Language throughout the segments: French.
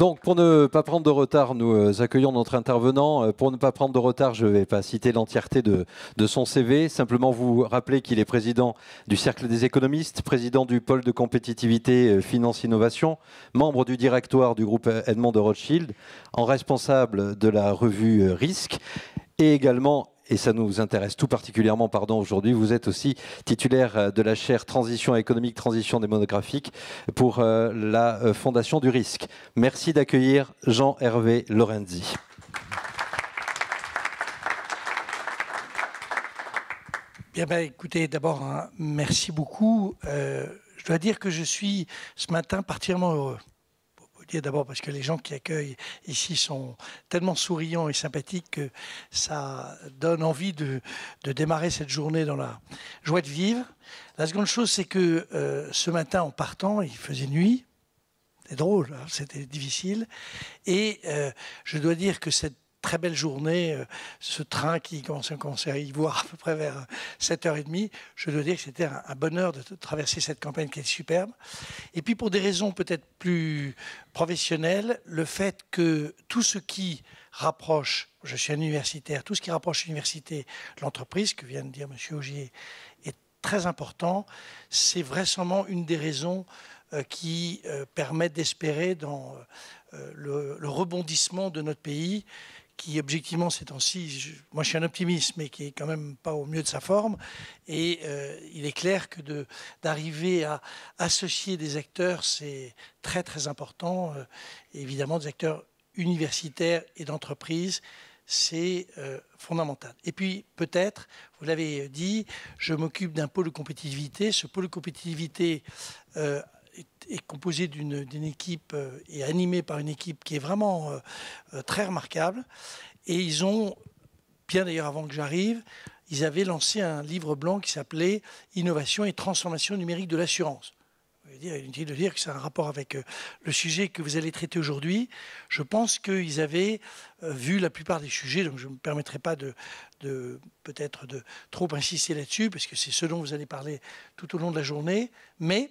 Donc, pour ne pas prendre de retard, nous euh, accueillons notre intervenant. Euh, pour ne pas prendre de retard, je ne vais pas citer l'entièreté de, son CV. Simplement vous rappeler qu'il est président du Cercle des économistes, président du pôle de compétitivité euh, finance-innovation, membre du directoire du groupe Edmond de Rothschild, en responsable de la revue Risque et également et ça nous intéresse tout particulièrement pardon, aujourd'hui. Vous êtes aussi titulaire euh, de la chaire Transition économique, transition démographique pour euh, la euh, Fondation du risque. Merci d'accueillir Jean-Hervé Lorenzi. Eh Bien, écoutez, d'abord, hein, merci beaucoup. je dois dire que je suis ce matin particulièrement heureux d'abord parce que les gens qui accueillent ici sont tellement souriants et sympathiques que ça donne envie de, de démarrer cette journée dans la joie de vivre. La seconde chose, c'est que euh, ce matin, en partant, il faisait nuit. C'était drôle, hein, c'était difficile. Et euh, je dois dire que cette très belle journée, euh, ce train qui commence, à y voir à peu près vers 7h30. Je dois dire que c'était un, bonheur de traverser cette campagne qui est superbe. Et puis pour des raisons peut-être plus professionnelles, le fait que tout ce qui rapproche, je suis un universitaire, tout ce qui rapproche l'université, l'entreprise, que vient de dire M. Augier, est très important. C'est vraisemblablement une des raisons euh, qui euh, permettent d'espérer dans le rebondissement de notre pays qui objectivement ces temps-ci, moi je suis un optimiste, mais qui est quand même pas au mieux de sa forme. Et euh, il est clair que d'arriver à associer des acteurs, c'est très très important. Euh, évidemment, des acteurs universitaires et d'entreprise, c'est euh, fondamental. Et puis peut-être, vous l'avez dit, je m'occupe d'un pôle de compétitivité. Ce pôle de compétitivité est, composé d'une équipe euh, et animé par une équipe qui est vraiment euh, euh, très remarquable. Et ils ont, bien d'ailleurs avant que j'arrive, ils avaient lancé un livre blanc qui s'appelait Innovation et transformation numérique de l'assurance. Il est inutile de dire que c'est un rapport avec le sujet que vous allez traiter aujourd'hui. Je pense qu'ils avaient vu la plupart des sujets, donc je ne me permettrai pas de, peut-être de trop insister là-dessus, parce que c'est ce dont vous allez parler tout au long de la journée. Mais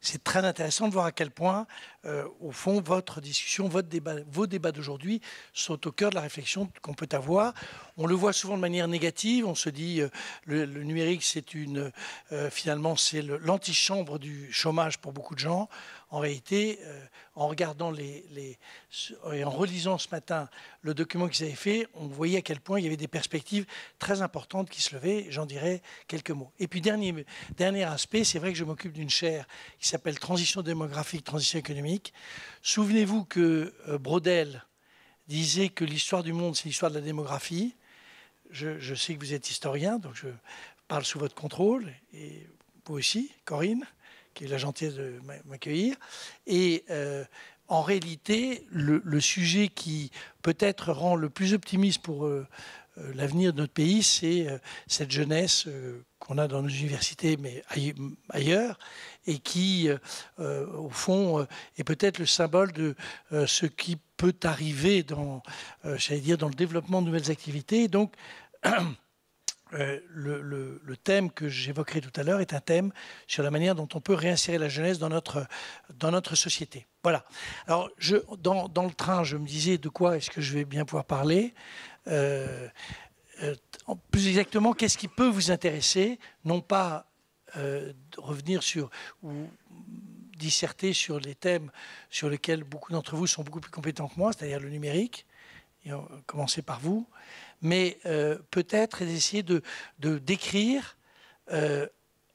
c'est très intéressant de voir à quel point, euh, au fond, votre discussion, votre débat, vos débats d'aujourd'hui sont au cœur de la réflexion qu'on peut avoir. On le voit souvent de manière négative. On se dit euh, le, numérique, c'est une, euh, finalement, c'est l'antichambre du chômage pour beaucoup de gens. En réalité, en regardant les, et en relisant ce matin le document qu'ils avaient fait, on voyait à quel point il y avait des perspectives très importantes qui se levaient. J'en dirais quelques mots. Et puis dernier dernier aspect, c'est vrai que je m'occupe d'une chaire qui s'appelle Transition démographique, transition économique. Souvenez-vous que euh, Brodel disait que l'histoire du monde, c'est l'histoire de la démographie. Je, sais que vous êtes historien, donc je parle sous votre contrôle, et vous aussi, Corinne, qui est la gentillesse de m'accueillir. Et euh, en réalité, le, sujet qui peut-être rend le plus optimiste pour euh, euh, l'avenir de notre pays, c'est euh, cette jeunesse euh, qu'on a dans nos universités, mais ailleurs, et qui, au fond, est peut-être le symbole de ce qui peut arriver dans, j'allais dire, dans le développement de nouvelles activités. donc, le, thème que j'évoquerai tout à l'heure est un thème sur la manière dont on peut réinsérer la jeunesse dans notre, dans notre société. Voilà. Alors, je, dans, dans, le train, je me disais de quoi est-ce que je vais bien pouvoir parler. Euh, euh, plus exactement, qu'est-ce qui peut vous intéresser, non pas euh, revenir sur ou disserter sur les thèmes sur lesquels beaucoup d'entre vous sont beaucoup plus compétents que moi, c'est-à-dire le numérique, et commencer par vous, mais peut-être essayer de, décrire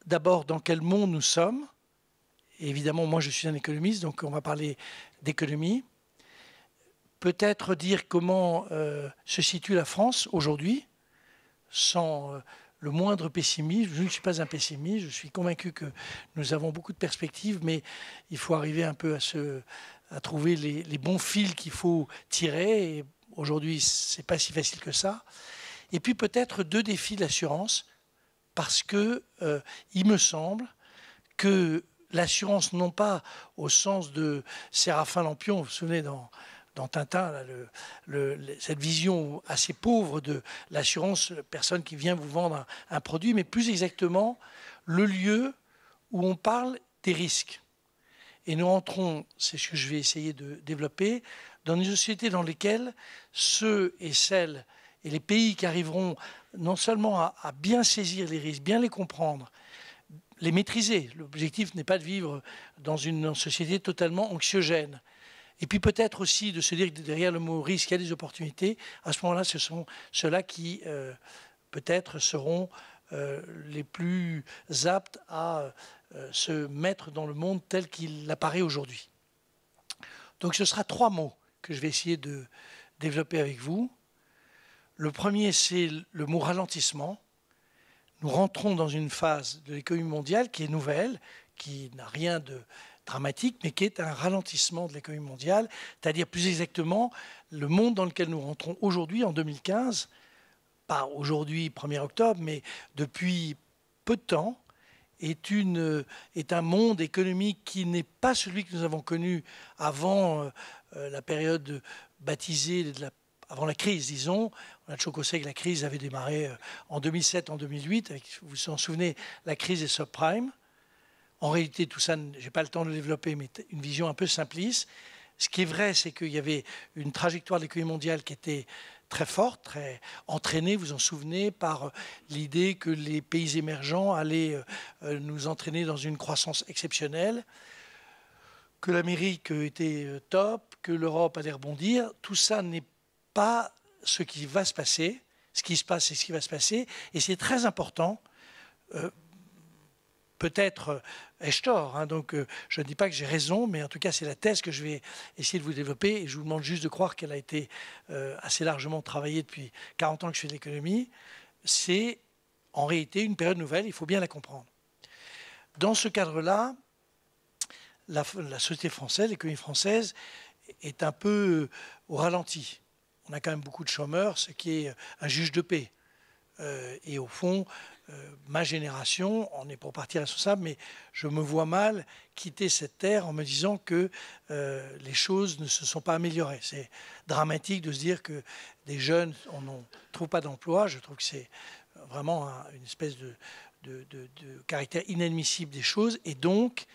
d'abord dans quel monde nous sommes. évidemment, moi je suis un économiste, donc on va parler d'économie peut-être dire comment euh, se situe la France aujourd'hui, sans euh, le moindre pessimisme. Je ne suis pas un pessimiste, je suis convaincu que nous avons beaucoup de perspectives, mais il faut arriver un peu à, trouver les, bons fils qu'il faut tirer. Et aujourd'hui, ce n'est pas si facile que ça. Et puis peut-être deux défis de l'assurance, parce qu'il euh, me semble que l'assurance, non pas au sens de Séraphin Lampion, vous vous souvenez, dans dans Tintin, cette vision assez pauvre de l'assurance, personne qui vient vous vendre un, produit, mais plus exactement le lieu où on parle des risques. Et nous entrons, c'est ce que je vais essayer de développer, dans une société dans laquelle ceux et celles et les pays qui arriveront non seulement à bien saisir les risques, bien les comprendre, les maîtriser. L'objectif n'est pas de vivre dans une société totalement anxiogène, et puis peut-être aussi de se dire que derrière le mot risque, il y a des opportunités. À ce moment-là, ce sont ceux-là qui euh, peut-être seront euh, les plus aptes à euh, se mettre dans le monde tel qu'il apparaît aujourd'hui. Donc ce sera trois mots que je vais essayer de développer avec vous. Le premier, c'est le mot ralentissement. Nous rentrons dans une phase de l'économie mondiale qui est nouvelle, qui n'a rien de dramatique, mais qui est un ralentissement de l'économie mondiale, c'est-à-dire plus exactement le monde dans lequel nous rentrons aujourd'hui, en 2015, pas aujourd'hui 1er octobre, mais depuis peu de temps, est, une, est un monde économique qui n'est pas celui que nous avons connu avant euh, euh, la période baptisée de avant la crise, disons. On a toujours sait que la crise avait démarré euh, en 2007, en 2008, vous vous en souvenez, la crise des subprimes. En réalité, tout ça, je n'ai pas le temps de le développer, mais une vision un peu simpliste. Ce qui est vrai, c'est qu'il y avait une trajectoire de l'économie mondiale qui était très forte, très entraînée, vous en souvenez, par euh, l'idée que les pays émergents allaient euh, euh, nous entraîner dans une croissance exceptionnelle, que l'Amérique était top, que l'Europe allait rebondir. Tout ça n'est pas ce qui va se passer. Ce qui se passe, c'est ce qui va se passer. Et c'est très important peut-être ai-je euh, tort. Hein, donc euh, je ne dis pas que j'ai raison, mais en tout cas c'est la thèse que je vais essayer de vous développer. Et je vous demande juste de croire qu'elle a été euh, assez largement travaillée depuis 40 ans que je fais de l'économie. C'est en réalité une période nouvelle, il faut bien la comprendre. Dans ce cadre-là, la, société française, l'économie française, est un peu au ralenti. On a quand même beaucoup de chômeurs, ce qui est un juge de paix. et au fond, euh, ma génération on est pour partie responsable, mais je me vois mal quitter cette terre en me disant que euh, les choses ne se sont pas améliorées. C'est dramatique de se dire que des jeunes on n'ont trouve pas d'emploi. Je trouve que c'est vraiment une espèce de, caractère inadmissible des choses. Et donc,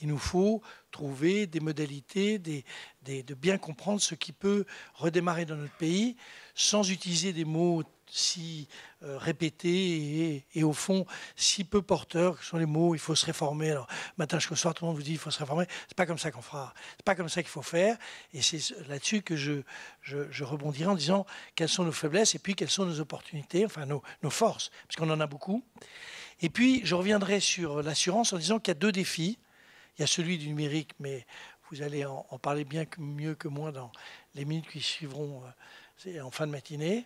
il nous faut trouver des modalités de bien comprendre ce qui peut redémarrer dans notre pays sans utiliser des mots si euh, répété et, au fond si peu porteur que sont les mots il faut se réformer. Alors, matin jusqu'au soir, tout le monde vous dit il faut se réformer. C'est pas comme ça qu'on fera. C'est pas comme ça qu'il faut faire. Et c'est là-dessus que je, je, rebondirai en disant quelles sont nos faiblesses et puis quelles sont nos opportunités, enfin nos, nos forces, parce qu'on en a beaucoup. Et puis, je reviendrai sur l'assurance en disant qu'il y a deux défis. Il y a celui du numérique, mais vous allez en, parler bien mieux que moi dans les minutes qui suivront euh, en fin de matinée.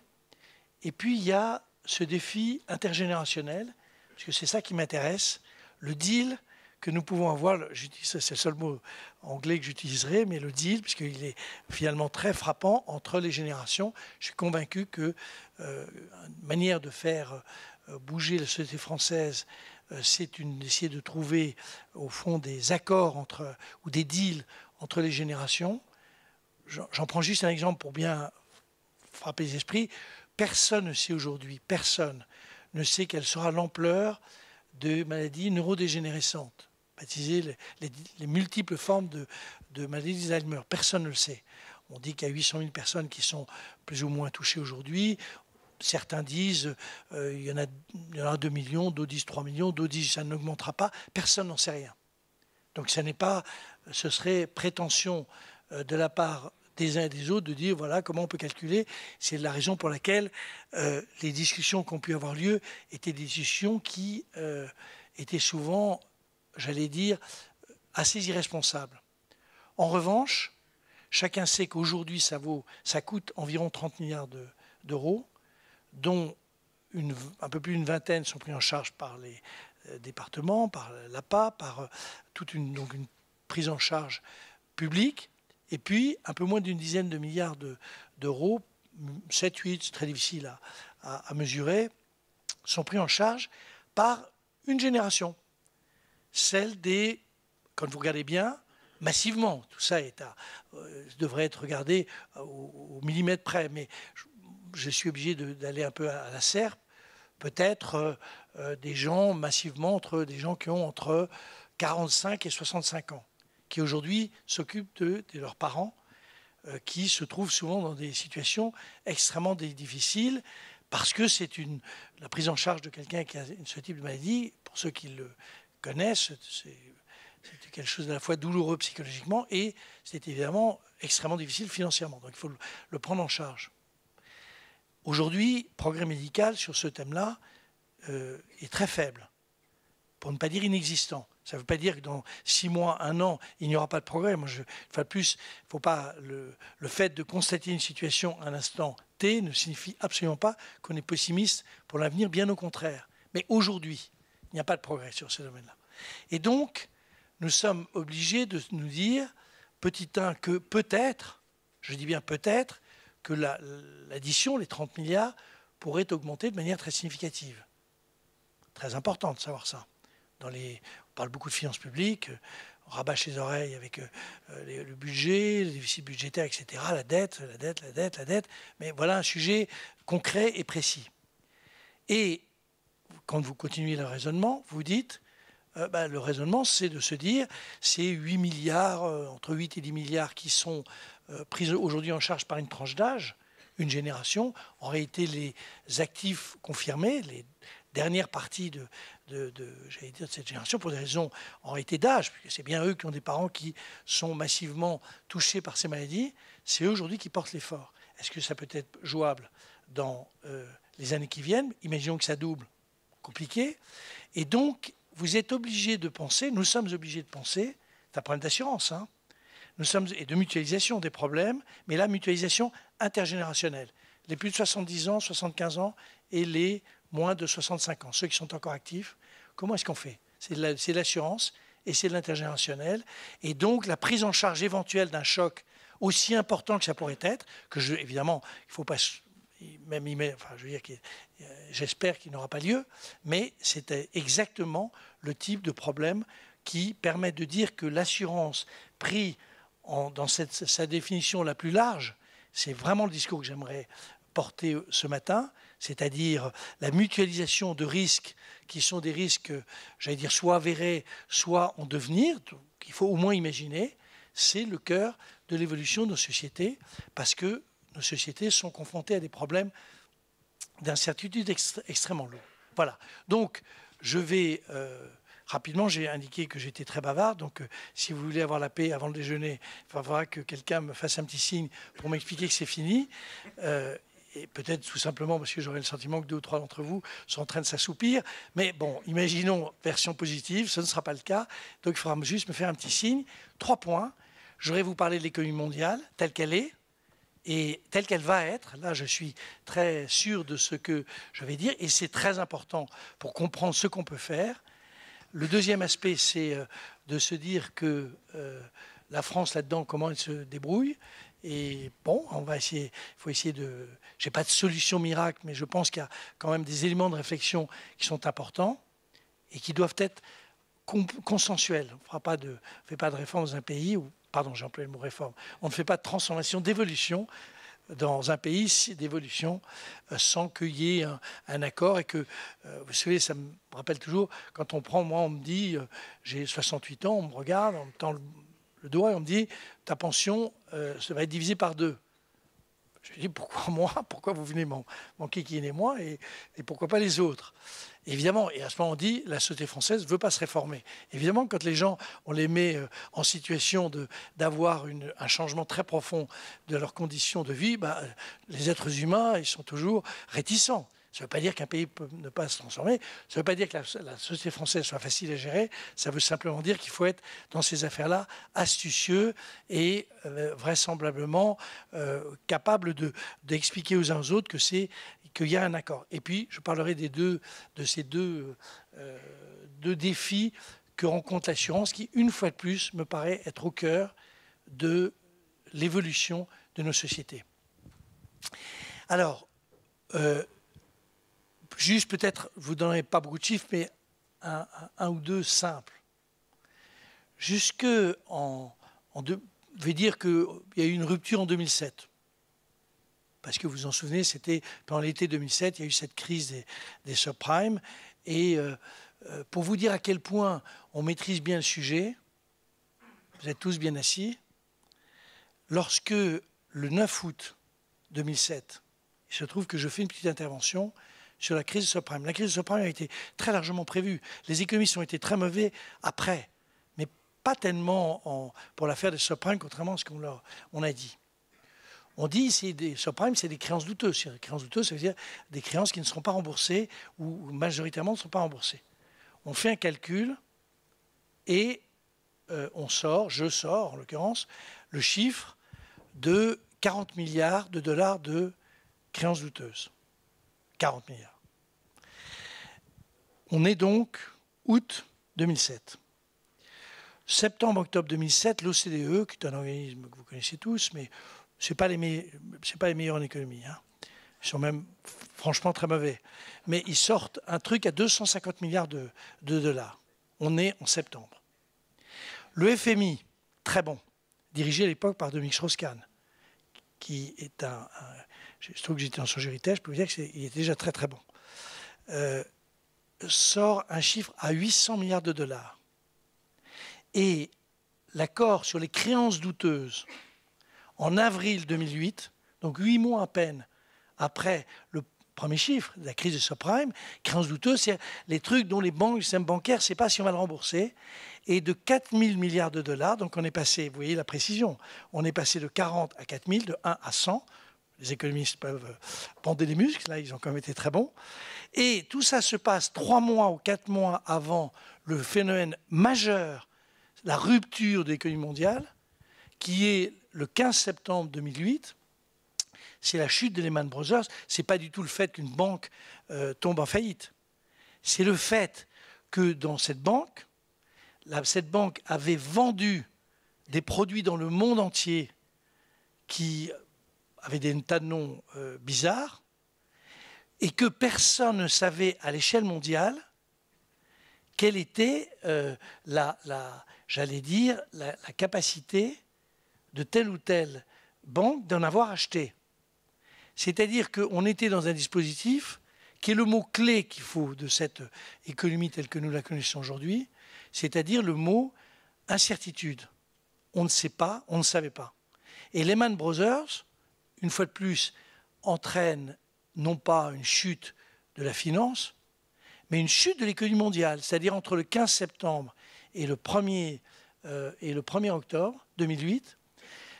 Et puis il y a ce défi intergénérationnel, parce c'est ça qui m'intéresse, le deal que nous pouvons avoir, c'est le seul mot anglais que j'utiliserai, mais le deal, puisqu'il est finalement très frappant entre les générations. Je suis convaincu que euh, une manière de faire euh, bouger la société française, euh, c'est d'essayer de trouver au fond des accords entre, ou des deals entre les générations. J'en prends juste un exemple pour bien frapper les esprits. Personne ne sait aujourd'hui, personne ne sait quelle sera l'ampleur de maladies neurodégénérescentes, baptisées les, multiples formes de, de maladies d'Alzheimer. Personne ne le sait. On dit qu'il y a 800 000 personnes qui sont plus ou moins touchées aujourd'hui. Certains disent qu'il euh, il, y en a, 2 millions, d'autres disent 3 millions, d'autres disent ça n'augmentera pas. Personne n'en sait rien. Donc ce n'est pas, ce serait prétention euh, de la part des uns et des autres de dire voilà comment on peut calculer. C'est la raison pour laquelle euh, les discussions qui ont pu avoir lieu étaient des discussions qui euh, étaient souvent, j'allais dire, assez irresponsables. En revanche, chacun sait qu'aujourd'hui ça vaut, ça coûte environ 30 milliards d'euros, dont une, un peu plus d'une vingtaine sont pris en charge par les euh, départements, par l'APA, par toute une, donc une prise en charge publique. Et puis, un peu moins d'une dizaine de milliards d'euros, 7, 8, c'est très difficile à, mesurer, sont pris en charge par une génération. Celle des, quand vous regardez bien, massivement, tout ça est à, euh, devrait être regardé au, millimètre près, mais je, suis obligé d'aller un peu à, la serpe. Peut-être euh, euh, des gens massivement entre des gens qui ont entre 45 et 65 ans qui aujourd'hui s'occupent de, leurs parents, euh, qui se trouvent souvent dans des situations extrêmement difficiles, parce que c'est la prise en charge de quelqu'un qui a ce type de maladie, pour ceux qui le connaissent, c'est quelque chose d'à la fois douloureux psychologiquement et c'est évidemment extrêmement difficile financièrement. Donc il faut le prendre en charge. Aujourd'hui, progrès médical sur ce thème-là euh, est très faible, pour ne pas dire inexistant. Ça ne veut pas dire que dans six mois, un an, il n'y aura pas de progrès. Moi, je, plus, faut pas le, fait de constater une situation à l'instant T ne signifie absolument pas qu'on est pessimiste pour l'avenir, bien au contraire. Mais aujourd'hui, il n'y a pas de progrès sur ce domaine-là. Et donc, nous sommes obligés de nous dire, petit 1, que peut-être, je dis bien peut-être, que l'addition, les 30 milliards, pourrait augmenter de manière très significative. Très important de savoir ça. Dans les, parle beaucoup de finances publiques, on euh, rabâche les oreilles avec euh, euh, le budget, le déficit budgétaire, etc., la dette, la dette, la dette, la dette. Mais voilà un sujet concret et précis. Et quand vous continuez le raisonnement, vous dites, bah, le raisonnement, c'est de se dire, c'est 8 milliards, entre 8 et 10 milliards qui sont pris aujourd'hui en charge par une tranche d'âge, une génération, en réalité, les actifs confirmés, les dernières parties de, de, cette génération pour des raisons en été d'âge, puisque c'est bien eux qui ont des parents qui sont massivement touchés par ces maladies, c'est eux aujourd'hui qui portent l'effort. Est-ce que ça peut être jouable dans euh, les années qui viennent Imaginons que ça double, compliqué. Et donc, vous êtes obligés de penser, nous sommes obligés de penser, c'est un problème d'assurance, hein, nous sommes, et de mutualisation des problèmes, mais la mutualisation intergénérationnelle. Les plus de 70 ans, 75 ans et les moins de 65 ans, ceux qui sont encore actifs. Comment est-ce qu'on fait C'est l'assurance et c'est de l'intergénérationnel. Et donc, la prise en charge éventuelle d'un choc aussi important que ça pourrait être, que je, évidemment, il ne faut pas même je veux dire euh, j'espère qu'il n'aura pas lieu, mais c'était euh, exactement le type de problème qui permet de dire que l'assurance pris dans sa définition la plus large, c'est vraiment le discours que j'aimerais porter euh, ce matin, c'est-à-dire la mutualisation de risques qui sont des risques, j'allais dire, soit avérés, soit en devenir, qu'il faut au moins imaginer, c'est le cœur de l'évolution de nos sociétés, parce que nos sociétés sont confrontées à des problèmes d'incertitude extrêmement lourds. Voilà. Donc, je vais... Euh, rapidement, j'ai indiqué que j'étais très bavard, donc euh, si vous voulez avoir la paix avant le déjeuner, il faudra que quelqu'un me fasse un petit signe pour m'expliquer que c'est fini. Euh, et peut-être tout simplement parce que j'aurais le sentiment que deux ou trois d'entre vous sont en train de s'assoupir. Mais bon, imaginons version positive, ce ne sera pas le cas. Donc il faudra juste me faire un petit signe. Trois points. J'aurais vous parler de l'économie mondiale telle qu'elle est et telle qu'elle va être. Là, je suis très sûr de ce que je vais dire et c'est très important pour comprendre ce qu'on peut faire. Le deuxième aspect, c'est euh, de se dire que euh, la France là-dedans, comment elle se débrouille et bon, on va essayer, il faut essayer de... Je n'ai pas de solution miracle, mais je pense qu'il y a quand même des éléments de réflexion qui sont importants et qui doivent être consensuels. On ne fera pas de, fait pas de réforme dans un pays Ou pardon, j'ai employé le mot réforme, on ne fait pas de transformation, d'évolution dans un pays d'évolution euh, sans qu'il y ait un, accord et que, euh, vous savez, ça me rappelle toujours, quand on prend, moi, on me dit, euh, j'ai 68 ans, on me regarde, on me tend le le doigt et on me dit ta pension, euh, ça va être divisé par deux. Je lui dis pourquoi moi Pourquoi vous venez manquer qui est et moi et, pourquoi pas les autres Évidemment, et à ce moment on dit la société française ne veut pas se réformer. Évidemment, quand les gens, on les met euh, en situation d'avoir un changement très profond de leurs conditions de vie, bah, euh, les êtres humains, ils sont toujours réticents. Ça ne veut pas dire qu'un pays peut ne pas se transformer, ça ne veut pas dire que la, société française soit facile à gérer, ça veut simplement dire qu'il faut être dans ces affaires-là astucieux et euh, vraisemblablement euh, capable d'expliquer aux uns aux autres que c'est qu'il y a un accord. Et puis, je parlerai des deux, de ces deux, euh, deux défis que rencontre l'assurance, qui, une fois de plus, me paraît être au cœur de l'évolution de nos sociétés. Alors, euh, Juste peut-être, vous vous donnerai pas beaucoup de chiffres, mais un, ou deux simples. Jusque en, je vais dire qu'il y a eu une rupture en 2007. Parce que vous vous en souvenez, c'était pendant l'été 2007, il y a eu cette crise des, des subprimes. Et euh, euh, pour vous dire à quel point on maîtrise bien le sujet, vous êtes tous bien assis, lorsque le 9 août 2007, il se trouve que je fais une petite intervention sur la crise suprême subprime. La crise du subprime a été très largement prévue. Les économistes ont été très mauvais après, mais pas tellement pour l'affaire des subprimes, contrairement à ce qu'on on a dit. On dit ici des subprimes, c'est des créances douteuses. Des créances douteuses, ça veut dire des créances qui ne seront pas remboursées ou majoritairement ne seront pas remboursées. On fait un calcul et euh, on sort, je sors en l'occurrence, le chiffre de 40 milliards de dollars de créances douteuses. 40 milliards. On est donc août 2007. Septembre-octobre 2007, l'OCDE, qui est un organisme que vous connaissez tous, mais ce n'est pas, pas, les meilleurs en économie, hein. ils sont même franchement très mauvais, mais ils sortent un truc à 250 milliards de, dollars. On est en septembre. Le FMI, très bon, dirigé à l'époque par Dominique Strauss-Kahn, qui est un je trouve que j'étais en son je peux vous dire qu'il est déjà très très bon, euh, sort un chiffre à 800 milliards de dollars. Et l'accord sur les créances douteuses en avril 2008, donc huit mois à peine après le premier chiffre de la crise de subprime, créances douteuses, c'est les trucs dont les banques, le système bancaire ne sait pas si on va le rembourser, et de 4 000 milliards de dollars, donc on est passé, vous voyez la précision, on est passé de 40 à 4 000, de 1 à 100, les économistes peuvent euh, bander les muscles, là ils ont quand même été très bons. Et tout ça se passe trois mois ou quatre mois avant le phénomène majeur, la rupture de l'économie mondiale, qui est le 15 septembre 2008. C'est la chute de Lehman Brothers. Ce n'est pas du tout le fait qu'une banque euh, tombe en faillite. C'est le fait que dans cette banque, cette banque avait vendu des produits dans le monde entier qui avaient des tas de noms euh, bizarres, et que personne ne savait à l'échelle mondiale quelle était euh, la, j'allais dire, la, la, capacité de telle ou telle banque d'en avoir acheté. C'est-à-dire qu'on était dans un dispositif qui est le mot clé qu'il faut de cette économie telle que nous la connaissons aujourd'hui, c'est-à-dire le mot incertitude. On ne sait pas, on ne savait pas. Et Lehman Brothers, une fois de plus, entraîne non pas une chute de la finance, mais une chute de l'économie mondiale, c'est-à-dire entre le 15 septembre et le 1er, euh, et le 1er octobre 2008.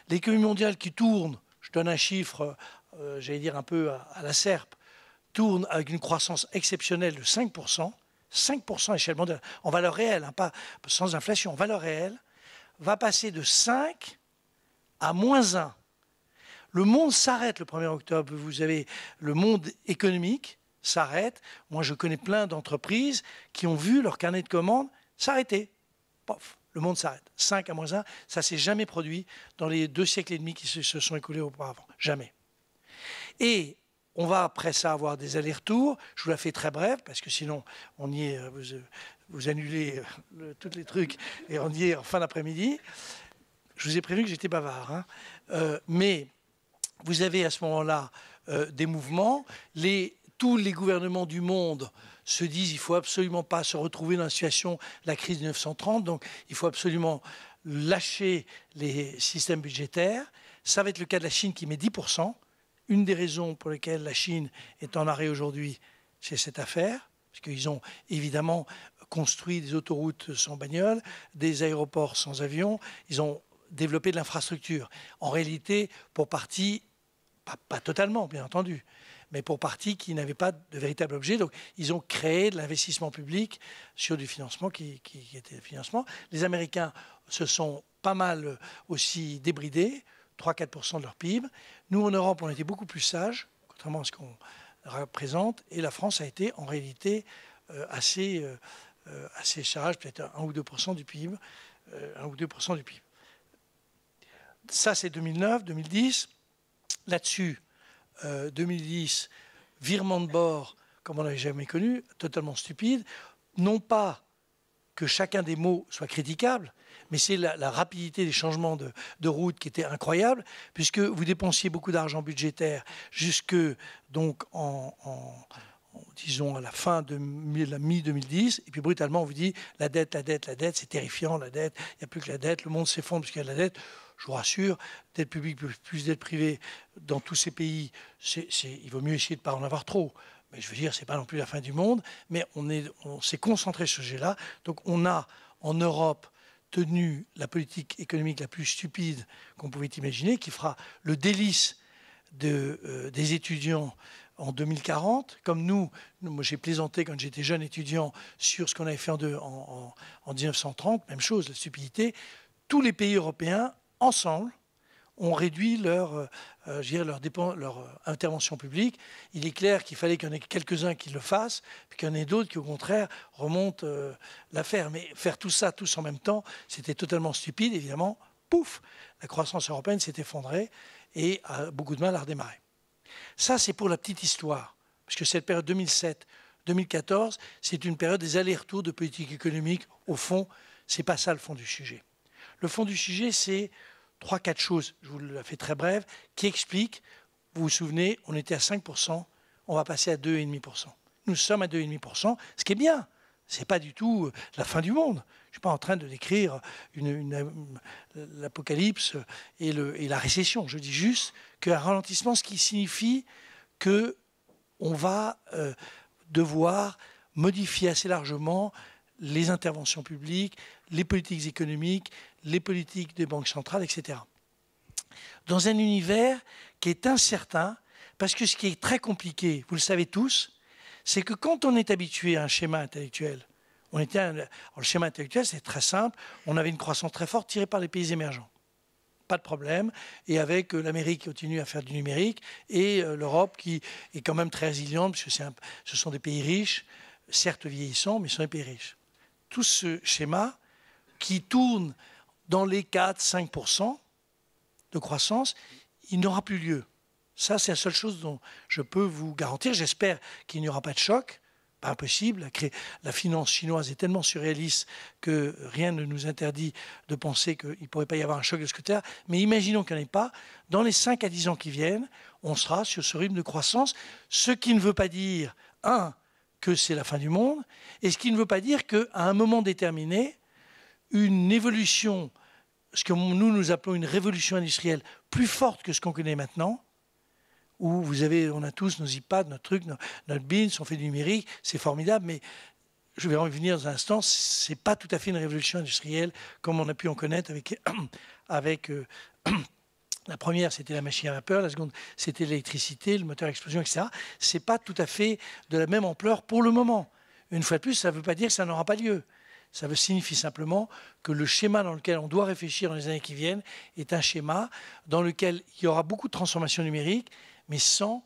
L'économie mondiale qui tourne, je donne un chiffre, euh, j'allais dire un peu à, la serpe, tourne avec une croissance exceptionnelle de 5%, 5% à échelle mondiale, en valeur réelle, hein, pas sans inflation, en valeur réelle, va passer de 5 à moins 1 le monde s'arrête le 1er octobre. Vous avez le monde économique s'arrête. Moi, je connais plein d'entreprises qui ont vu leur carnet de commandes s'arrêter. Pof, le monde s'arrête. 5 à moins 1, ça s'est jamais produit dans les deux siècles et demi qui se sont écoulés auparavant. Jamais. Et on va après ça avoir des allers-retours. Je vous la fais très brève parce que sinon on y est, vous, annulez euh, tous les trucs et on y est en fin d'après-midi. Je vous ai prévu que j'étais bavard. Hein. Euh, mais vous avez à ce moment-là euh, des mouvements. tous les gouvernements du monde se disent il faut absolument pas se retrouver dans la situation de la crise de 1930, donc il faut absolument lâcher les systèmes budgétaires. Ça va être le cas de la Chine qui met 10%. Une des raisons pour lesquelles la Chine est en arrêt aujourd'hui, c'est cette affaire, parce qu'ils ont évidemment construit des autoroutes sans bagnole, des aéroports sans avion. ils ont développé de l'infrastructure. En réalité, pour partie, pas, totalement, bien entendu, mais pour partie qui n'avaient pas de véritable objet. Donc, ils ont créé de l'investissement public sur du financement qui, était le financement. Les Américains se sont pas mal aussi débridés, 3-4% de leur PIB. Nous, en Europe, on été beaucoup plus sages, contrairement à ce qu'on représente, et la France a été en réalité euh, assez, euh, assez sage, peut-être 1 ou 2% du PIB. 1 euh, ou 2% du PIB. Ça, c'est 2009, 2010 là-dessus, 2010, euh, virement de bord, comme on n'avait jamais connu, totalement stupide. Non pas que chacun des mots soit critiquable, mais c'est la, rapidité des changements de, route qui était incroyable, puisque vous dépensiez beaucoup d'argent budgétaire jusque donc disons à la fin de la mi-2010, et puis brutalement on vous dit la dette, la dette, la dette, c'est terrifiant, la dette, il n'y a plus que la dette, le monde s'effondre parce qu'il y a de la dette. Je vous rassure, d'être publique plus d'être privée dans tous ces pays, il vaut mieux essayer de ne pas en avoir trop. Mais je veux dire, ce n'est pas non plus la fin du monde, mais on s'est concentré sur ce sujet-là. Donc on a en Europe tenu la politique économique la plus stupide qu'on pouvait imaginer, qui fera le délice euh, des étudiants en 2040. Comme nous, moi j'ai plaisanté quand j'étais jeune étudiant sur ce qu'on avait fait en 1930, même chose, la stupidité. Tous les pays européens ensemble, on réduit leur, euh, euh, leur, leur, euh, intervention publique. Il est clair qu'il fallait qu'il y en ait quelques-uns qui le fassent, puis qu'il y en ait d'autres qui, au contraire, remontent l'affaire. Mais faire tout ça tous en même temps, c'était totalement stupide. Évidemment, pouf, la croissance européenne s'est effondrée et a beaucoup de mal à redémarrer. Ça, c'est pour la petite histoire, parce que cette période 2007-2014, c'est une période des allers-retours de politique économique. Au fond, c'est pas ça le fond du sujet. Le fond du sujet, c'est trois, quatre choses, je vous la fais très brève, qui expliquent, vous vous souvenez, on était à 5%, on va passer à 2,5%. Nous sommes à 2,5%, ce qui est bien. Ce n'est pas du tout euh, la fin du monde. Je ne suis pas en train de décrire euh, l'apocalypse et, la récession. Je dis juste qu'un ralentissement, ce qui signifie qu'on va euh, devoir modifier assez largement les interventions publiques, les politiques économiques, les politiques des banques centrales, etc. Dans un univers qui est incertain, parce que ce qui est très compliqué, vous le savez tous, c'est que quand on est habitué à un schéma intellectuel, on était le schéma intellectuel, c'est très simple, on avait une croissance très forte tirée par les pays émergents pas de problème, et avec euh, l'Amérique qui continue à faire du numérique, et euh, l'Europe qui est quand même très résiliente, parce que ce sont des pays riches, certes vieillissants, mais ce sont des pays riches tout ce schéma qui tourne dans les 4-5% de croissance, il n'aura plus lieu. Ça, c'est la seule chose dont je peux vous garantir. J'espère qu'il n'y aura pas de choc. Pas impossible. La finance chinoise est tellement surréaliste que rien ne nous interdit de penser qu'il ne pourrait pas y avoir un choc de ce côté-là. Mais imaginons qu'il n'y en ait pas. Dans les 5 à 10 ans qui viennent, on sera sur ce rythme de croissance. Ce qui ne veut pas dire, un, que c'est la fin du monde, et ce qui ne veut pas dire qu'à un moment déterminé, une évolution, ce que nous nous appelons une révolution industrielle plus forte que ce qu'on connaît maintenant, où vous avez, on a tous nos iPads, notre truc, notre BINS, on fait du numérique, c'est formidable, mais je vais en venir dans un instant, c'est pas tout à fait une révolution industrielle comme on a pu en connaître avec, avec euh, la première, c'était la machine à vapeur, la seconde, c'était l'électricité, le moteur à explosion, etc. Ce n'est pas tout à fait de la même ampleur pour le moment. Une fois de plus, ça ne veut pas dire que ça n'aura pas lieu. Ça signifie simplement que le schéma dans lequel on doit réfléchir dans les années qui viennent est un schéma dans lequel il y aura beaucoup de transformations numériques, mais sans,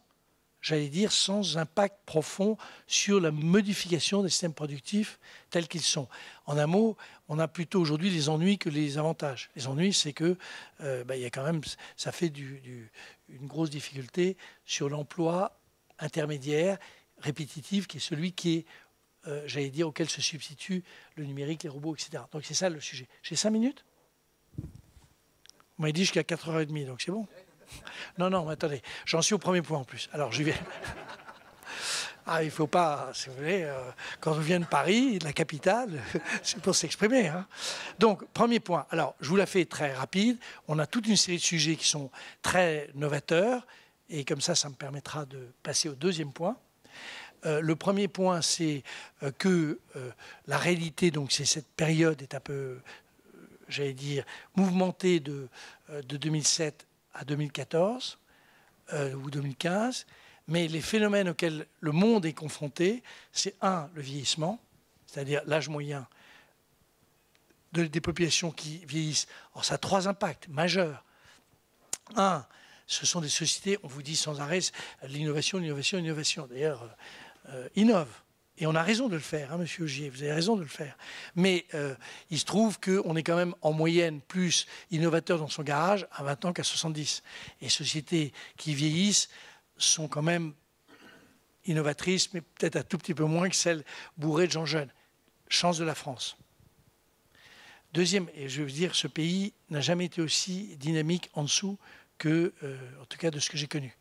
j'allais dire, sans impact profond sur la modification des systèmes productifs tels qu'ils sont. En un mot, on a plutôt aujourd'hui les ennuis que les avantages. Les ennuis, c'est que euh, bah, quand même, ça fait une grosse difficulté sur l'emploi intermédiaire, répétitif, qui est celui qui est, euh, j'allais dire, auquel se substitue le numérique, les robots, etc. Donc c'est ça le sujet. J'ai cinq minutes Vous m'avez dit jusqu'à 4h30, donc c'est bon. Non, non, attendez, j'en suis au premier point en plus. Alors je vais. Ah, il ne faut pas, si vous voulez, euh, quand on vient de Paris, de la capitale, c'est pour s'exprimer. Hein. Donc, premier point. Alors, je vous la fais très rapide. On a toute une série de sujets qui sont très novateurs. Et comme ça, ça me permettra de passer au deuxième point. Euh, le premier point, c'est euh, que la réalité, donc c'est cette période est un peu, j'allais dire, mouvementée de 2007 à 2014 ou 2015, mais les phénomènes auxquels le monde est confronté, c'est un, le vieillissement, c'est-à-dire l'âge moyen des populations qui vieillissent. Or, ça a trois impacts majeurs. Un, ce sont des sociétés, on vous dit sans arrêt, l'innovation, l'innovation, l'innovation. D'ailleurs, euh, innove. Et on a raison de le faire, M. Hein, monsieur Augier, vous avez raison de le faire. Mais euh, il se trouve qu'on est quand même en moyenne plus innovateur dans son garage à 20 ans qu'à 70. Et sociétés qui vieillissent, sont quand même innovatrices, mais peut-être un tout petit peu moins que celles bourrées de gens jeunes. Chance de la France. Deuxième, et je veux dire, ce pays n'a jamais été aussi dynamique en dessous que, euh, en tout cas, de ce que j'ai connu.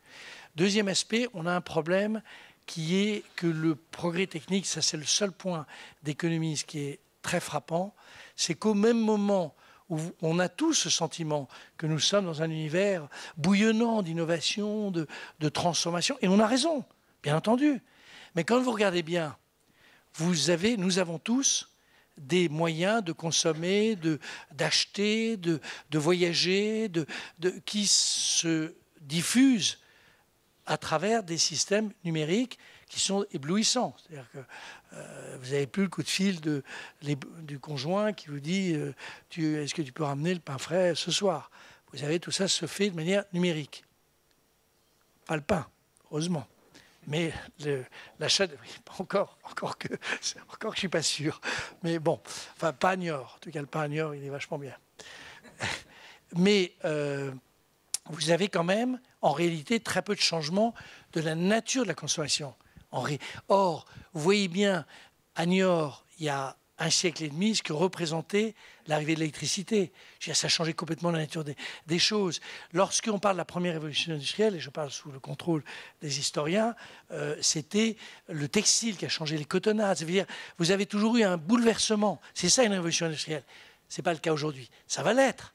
Deuxième aspect, on a un problème qui est que le progrès technique, ça c'est le seul point d'économie qui est très frappant, c'est qu'au même moment on a tous ce sentiment que nous sommes dans un univers bouillonnant d'innovation, de, transformation, et on a raison, bien entendu. Mais quand vous regardez bien, vous avez, nous avons tous des moyens de consommer, d'acheter, de, voyager, qui se diffusent à travers des systèmes numériques qui sont éblouissants. C'est-à-dire que euh, vous n'avez plus le coup de fil du conjoint qui vous dit euh, Est-ce que tu peux ramener le pain frais ce soir Vous avez tout ça se fait de manière numérique. Pas le pain, heureusement. Mais l'achat, encore, encore que, encore que je suis pas sûr. Mais bon, enfin, pas Niort. En tout cas, le pain Niort, il est vachement bien. Mais euh, vous avez quand même, en réalité, très peu de changements de la nature de la consommation. Or, vous voyez bien, à Niort, il y a un siècle et demi, ce que représentait l'arrivée de l'électricité. Ça a changé complètement la nature des, choses. Lorsqu'on parle de la première révolution industrielle, et je parle sous le contrôle des historiens, euh, c'était le textile qui a changé les cotonnades. C'est-à-dire, vous avez toujours eu un bouleversement. C'est ça une révolution industrielle. Ce n'est pas le cas aujourd'hui. Ça va l'être.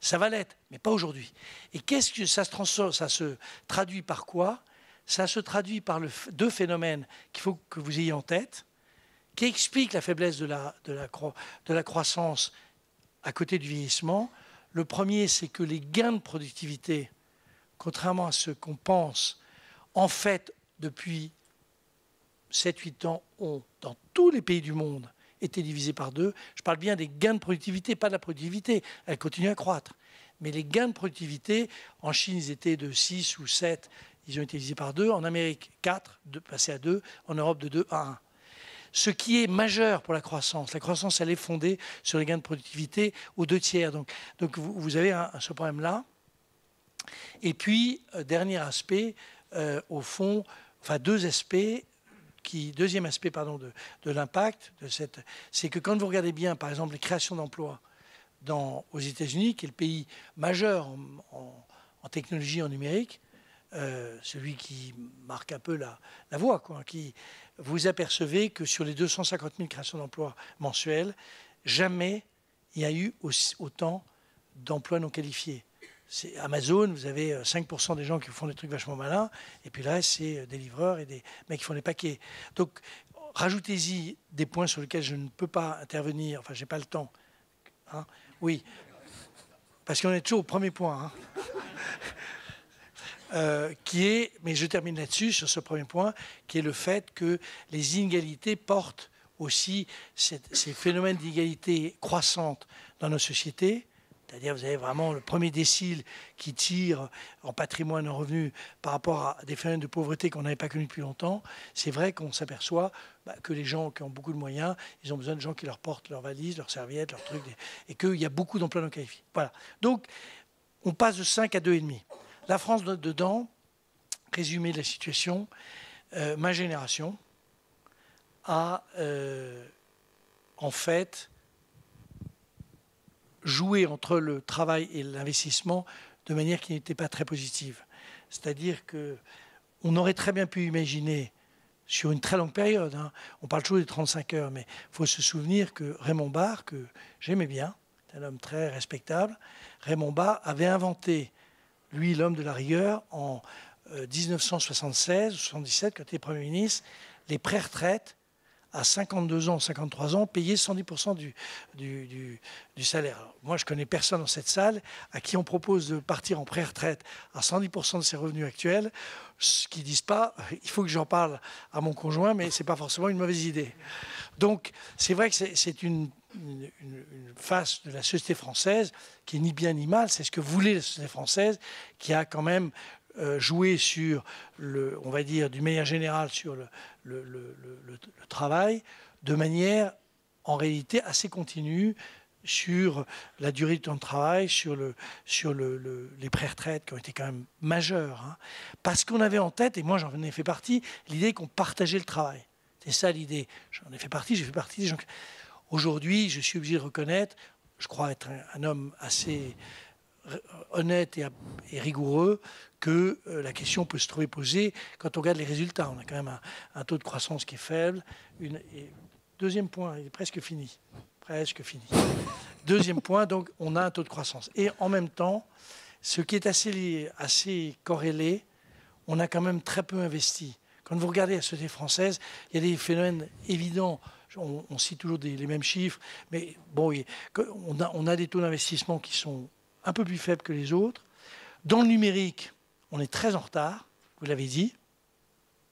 Ça va l'être, mais pas aujourd'hui. Et qu'est-ce que ça se, ça se traduit par quoi ça se traduit par deux phénomènes qu'il faut que vous ayez en tête, qui expliquent la faiblesse de la, de la, de la croissance à côté du vieillissement. Le premier, c'est que les gains de productivité, contrairement à ce qu'on pense, en fait, depuis 7-8 ans, ont, dans tous les pays du monde, été divisés par deux. Je parle bien des gains de productivité, pas de la productivité. Elle continue à croître. Mais les gains de productivité, en Chine, ils étaient de 6 ou 7 ils ont été divisés par deux. En Amérique, quatre, passer à deux. En Europe, de deux à un. Ce qui est majeur pour la croissance. La croissance, elle est fondée sur les gains de productivité aux deux tiers. Donc, donc vous, avez ce problème-là. Et puis, euh, dernier aspect, euh, au fond, enfin deux aspects qui, deuxième aspect pardon, de, l'impact, c'est que quand vous regardez bien, par exemple, les créations d'emplois dans, aux États-Unis, qui est le pays majeur en technologie, en numérique, euh, celui qui marque un peu la, la voie, quoi, qui vous apercevez que sur les 250 000 créations d'emplois mensuelles, jamais il y a eu autant d'emplois non qualifiés. C'est Amazon, vous avez 5% euh, des gens qui font des trucs vachement malins, et puis là, c'est euh, des livreurs et des mecs qui font les paquets. Donc, rajoutez-y des points sur lesquels je ne peux pas intervenir, enfin, je n'ai pas le temps. Hein. oui, parce qu'on est toujours au premier point. Hein. Euh, qui est, mais je termine là-dessus, sur ce premier point, qui est le fait que les inégalités portent aussi ces, phénomènes d'inégalité croissante dans nos sociétés. C'est-à-dire, vous avez vraiment le premier décile qui tire en patrimoine, en revenus, par rapport à des phénomènes de pauvreté qu'on n'avait pas connus depuis longtemps. C'est vrai qu'on s'aperçoit bah, que les gens qui ont beaucoup de moyens, ils ont besoin de gens qui leur portent leurs valises, leurs serviettes, leurs trucs, et qu'il y a beaucoup d'emplois non qualifiés. Voilà. Donc, on passe de 5 à 2,5. La France dedans, résumé de la situation, euh, ma génération a euh, en fait joué entre le travail et l'investissement de manière qui n'était pas très positive. C'est-à-dire que on aurait très bien pu imaginer sur une très longue période, hein, on parle toujours des 35 heures, mais il faut se souvenir que Raymond Barre, que j'aimais bien, un homme très respectable, Raymond Barre avait inventé lui, l'homme de la rigueur, en 1976 euh, ou 77, quand il Premier ministre, les pré-retraites à 52 ans, 53 ans, payaient 110% du, salaire. moi, je connais personne dans cette salle à qui on propose de partir en pré-retraite à 110% de ses revenus actuels, ce qui disent pas, il faut que j'en parle à mon conjoint, mais ce n'est pas forcément une mauvaise idée. Donc, c'est vrai que c'est une, face de la société française, qui est ni bien ni mal, c'est ce que voulait la société française, qui a quand même euh, joué sur, le, on va dire, du manière générale, sur le, le, travail, de manière en réalité assez continue, sur la durée du temps de travail, sur, le, sur le, les pré-retraites qui ont été quand même majeures. Hein. parce qu'on avait en tête, et moi j'en ai fait partie, l'idée qu'on partageait le travail. C'est ça l'idée. J'en ai fait partie, j'ai fait partie des gens. Aujourd'hui, je suis obligé de reconnaître, je crois être un, homme assez euh, honnête et, rigoureux, que euh, la question peut se trouver posée quand on regarde les résultats. On a quand même un, taux de croissance qui est faible. deuxième point, il est presque fini. Presque fini. Deuxième point, donc on a un taux de croissance. Et en même temps, ce qui est assez, assez corrélé, on a quand même très peu investi. Quand vous regardez la société française, il y a des phénomènes évidents on, cite toujours les mêmes chiffres, mais bon, on a, des taux d'investissement qui sont un peu plus faibles que les autres. Dans le numérique, on est très en retard, vous l'avez dit,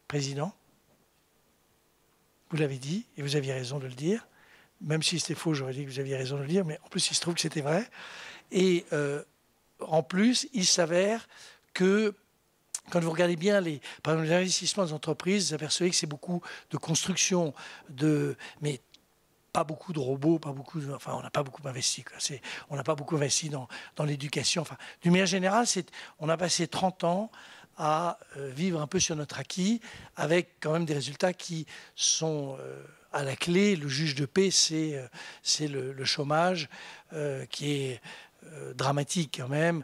Président. Vous l'avez dit, et vous aviez raison de le dire. Même si c'était faux, j'aurais dit que vous aviez raison de le dire, mais en plus, il se trouve que c'était vrai. Et euh, en plus, il s'avère que quand vous regardez bien les, investissements des entreprises, vous apercevez que c'est beaucoup de construction, de, mais pas beaucoup de robots, pas beaucoup on n'a pas beaucoup investi. On n'a pas beaucoup investi dans, l'éducation. Enfin, d'une manière générale, on a passé 30 ans à euh, vivre un peu sur notre acquis, avec quand même des résultats qui sont euh, à la clé. Le juge de paix, c'est euh, le, chômage, qui est dramatique quand même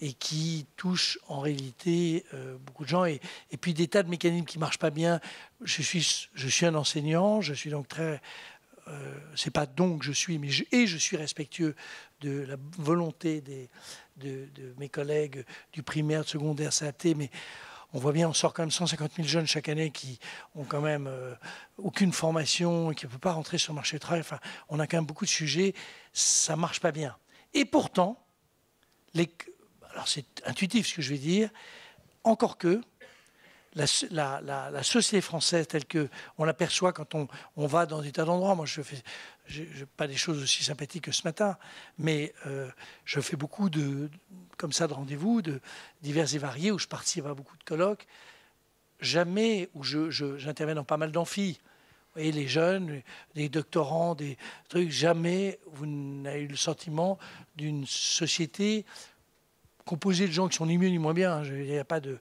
et qui touche en réalité euh, beaucoup de gens. Et, puis des tas de mécanismes qui ne marchent pas bien. Je suis, je suis un enseignant, je suis donc très... Ce euh, c'est pas donc je suis, mais et je suis respectueux de la volonté des, de, mes collègues du primaire, secondaire, SAT, mais on voit bien, on sort quand même 150 000 jeunes chaque année qui ont quand même euh, aucune formation, qui ne peuvent pas rentrer sur le marché du travail. Enfin, on a quand même beaucoup de sujets, ça marche pas bien. Et pourtant, les, alors c'est intuitif ce que je vais dire, encore que la, société française telle qu'on l'aperçoit quand on, va dans des tas d'endroits, moi je fais pas des choses aussi sympathiques que ce matin, mais euh, je fais beaucoup de, comme ça de rendez-vous, de divers et variés, où je participe à beaucoup de colloques, jamais, où j'interviens dans pas mal d'amphis, et les jeunes, les doctorants, des trucs, jamais vous n'avez eu le sentiment d'une société composé de gens qui sont ni mieux ni moins bien. Hein. Il n'y a pas de,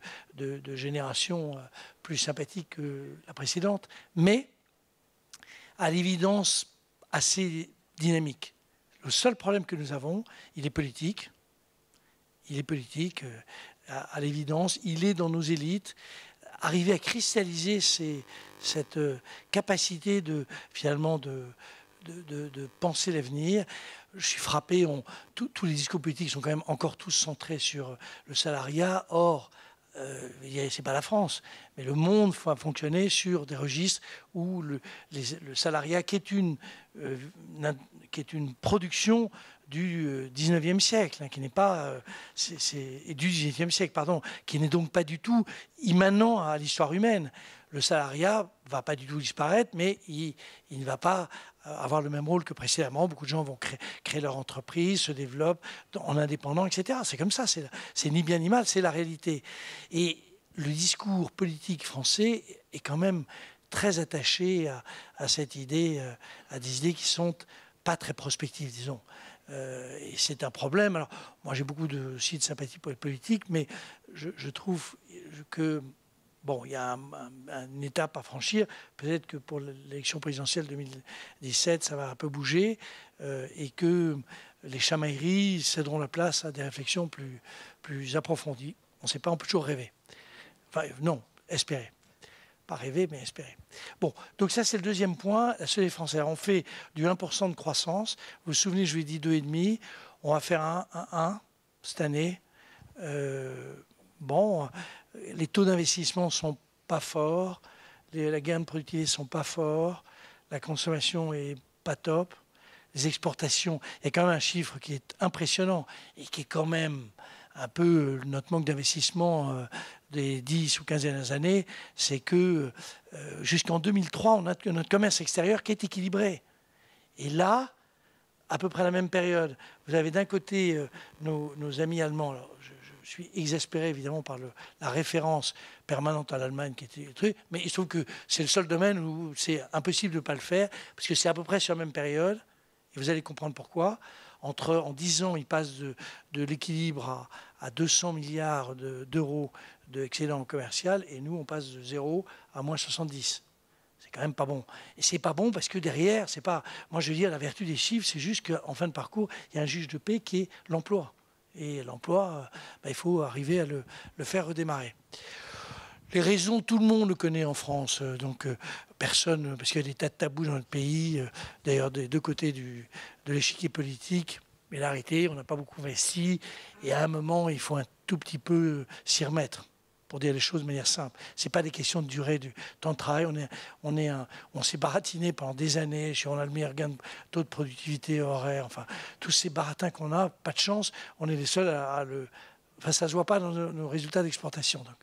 génération euh, plus sympathique que la précédente, mais à l'évidence assez dynamique. Le seul problème que nous avons, il est politique. Il est politique, euh, à, l'évidence. Il est dans nos élites. Arriver à cristalliser cette euh, capacité de, finalement, de, de, penser l'avenir. Je suis frappé, on, tous les discours politiques sont quand même encore tous centrés sur le salariat. Or, ce euh, c'est pas la France, mais le monde va fonctionner sur des registres où le, salariat, qui est, euh, une, qui est une production du 19e euh, siècle, hein, qui n'est pas du siècle, pardon, qui n'est donc pas du tout immanent à l'histoire humaine. Le salariat va pas du tout disparaître, mais il ne va pas euh, avoir le même rôle que précédemment. Beaucoup de gens vont créer, leur entreprise, se développent en indépendant, etc. C'est comme ça, c'est ni bien ni mal, c'est la réalité. Et le discours politique français est quand même très attaché à, cette idée, euh, à des idées qui sont pas très prospectives, disons. Euh, et c'est un problème. Alors, moi, j'ai beaucoup de, aussi de sympathie pour les politiques, mais je, je trouve que Bon, il y a une étape à franchir. Peut-être que pour l'élection présidentielle 2017, ça va un peu bouger euh, et que les chamailleries céderont la place à des réflexions plus, plus approfondies. On ne sait pas, on peut toujours rêver. Enfin, non, espérer. Pas rêver, mais espérer. Bon, donc ça, c'est le deuxième point. La les français. on fait du 1% de croissance. Vous vous souvenez, je vous ai dit 2,5. On va faire un 1, cette année. Euh, bon, les taux d'investissement ne sont pas forts, les, la gamme productivité ne sont pas forts, la consommation est pas top, les exportations, il y a quand même un chiffre qui est impressionnant et qui est quand même un peu notre manque d'investissement euh, des 10 ou 15 dernières années, c'est que euh, jusqu'en 2003, on a notre commerce extérieur qui est équilibré. Et là, à peu près la même période, vous avez d'un côté euh, nos, amis allemands, je suis exaspéré évidemment par la référence permanente à l'Allemagne qui était truc, mais il se trouve que c'est le seul domaine où c'est impossible de ne pas le faire, parce que c'est à peu près sur la même période, et vous allez comprendre pourquoi. Entre, en 10 ans, il passe de, l'équilibre à, 200 milliards d'euros de, d'excédent commercial, et nous, on passe de 0 à moins 70. C'est quand même pas bon. Et c'est pas bon parce que derrière, c'est pas. Moi, je veux dire, la vertu des chiffres, c'est juste qu'en fin de parcours, il y a un juge de paix qui est l'emploi. Et l'emploi, euh, bah, il faut arriver à le, faire redémarrer. Les raisons, tout le monde le connaît en France, euh, donc euh, personne, parce qu'il y a des tas de tabous dans notre pays, d'ailleurs des deux côtés de l'échiquier politique. Mais l'arrêté, on n'a pas beaucoup investi, et à un moment, il faut un tout petit peu s'y remettre pour dire les choses de manière simple. Ce pas des questions de durée du temps de travail. On, est, on, est un, on s'est baratiné pendant des années. Si on a le meilleur gain de taux de productivité horaire, enfin, tous ces baratins qu'on a, pas de chance, on est les seuls à, le. Enfin, ça se voit pas dans nos, résultats d'exportation. Donc,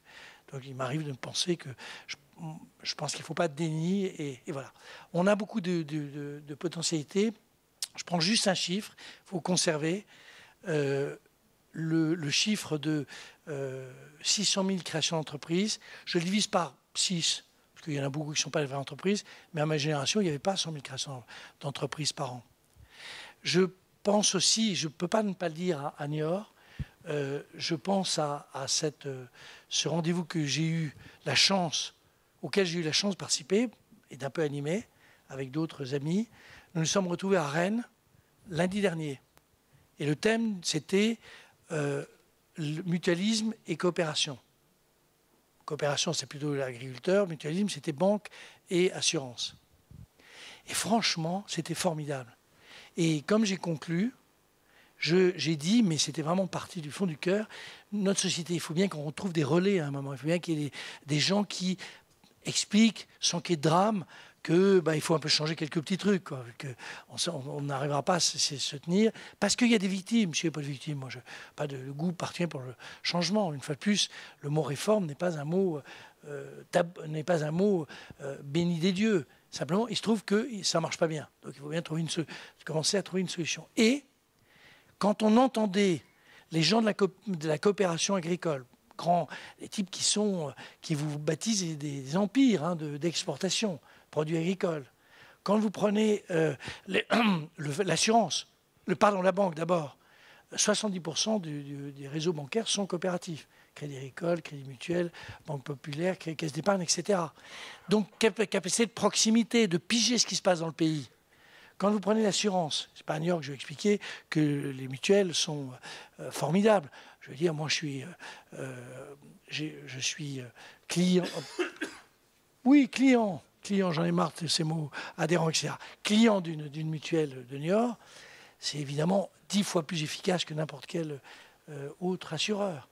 donc il m'arrive de me penser que je, pense qu'il ne faut pas de déni. Et, voilà. On a beaucoup de, de, potentialités. Je prends juste un chiffre, il faut conserver. Euh, le, chiffre de 600 euh, 000 créations d'entreprises. Je divise par 6, parce qu'il y en a beaucoup qui ne sont pas des vraies entreprises, mais à ma génération, il n'y avait pas 100 000 créations d'entreprises par an. Je pense aussi, je ne peux pas ne pas le dire à, Niort, euh, je pense à, euh, ce rendez-vous que j'ai eu la chance, auquel j'ai eu la chance de participer et d'un peu animer avec d'autres amis. Nous nous sommes retrouvés à Rennes lundi dernier. Et le thème, c'était mutualisme et coopération. Coopération, c'est plutôt l'agriculteur, mutualisme, c'était banque et assurance. Et franchement, c'était formidable. Et comme j'ai conclu, j'ai dit, mais c'était vraiment parti du fond du cœur, notre société, il faut bien qu'on retrouve des relais à un moment, il faut bien qu'il y ait des, gens qui expliquent sans qu'il y ait de drame, que ben, il faut un peu changer quelques petits trucs. Quoi, on n'arrivera pas à se tenir parce qu'il y a des victimes. Je n'ai pas de victimes, moi, je, pas de le goût particulier pour le changement. Une fois de plus, le mot réforme n'est pas un mot, euh, euh, béni des dieux. Simplement, il se trouve que ça ne marche pas bien. Donc il faut bien trouver une, commencer à trouver une solution. Et quand on entendait les gens de la, coopération agricole, grands, les types qui, sont, euh, qui vous baptisent des, empires hein, d'exportation, produits agricoles. Quand vous prenez euh, l'assurance, le, pardon, la banque d'abord, 70% du, des réseaux bancaires sont coopératifs. Crédit agricole, crédit mutuel, banque populaire, caisse d'épargne, etc. Donc capacité de proximité, de piger ce qui se passe dans le pays. Quand vous prenez l'assurance, c'est pas à New York que je vais expliquer que les mutuelles sont euh, formidables. Je veux dire, moi je suis, euh, je suis client, oui client, client, j'en ai marre de ces mots, adhérents, etc., client d'une mutuelle de New York, c'est évidemment dix fois plus efficace que n'importe quel euh, autre assureur.